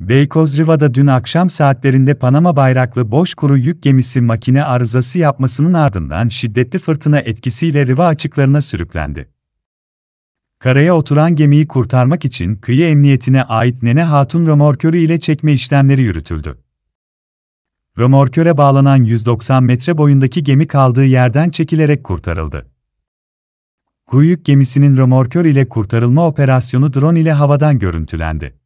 Beykoz Riva'da dün akşam saatlerinde Panama bayraklı boş kuru yük gemisi makine arızası yapmasının ardından şiddetli fırtına etkisiyle Riva açıklarına sürüklendi. Karaya oturan gemiyi kurtarmak için kıyı emniyetine ait Nene Hatun römorkörü ile çekme işlemleri yürütüldü. Römorköre bağlanan 190 metre boyundaki gemi kaldığı yerden çekilerek kurtarıldı. Kuru yük gemisinin römorkör ile kurtarılma operasyonu drone ile havadan görüntülendi.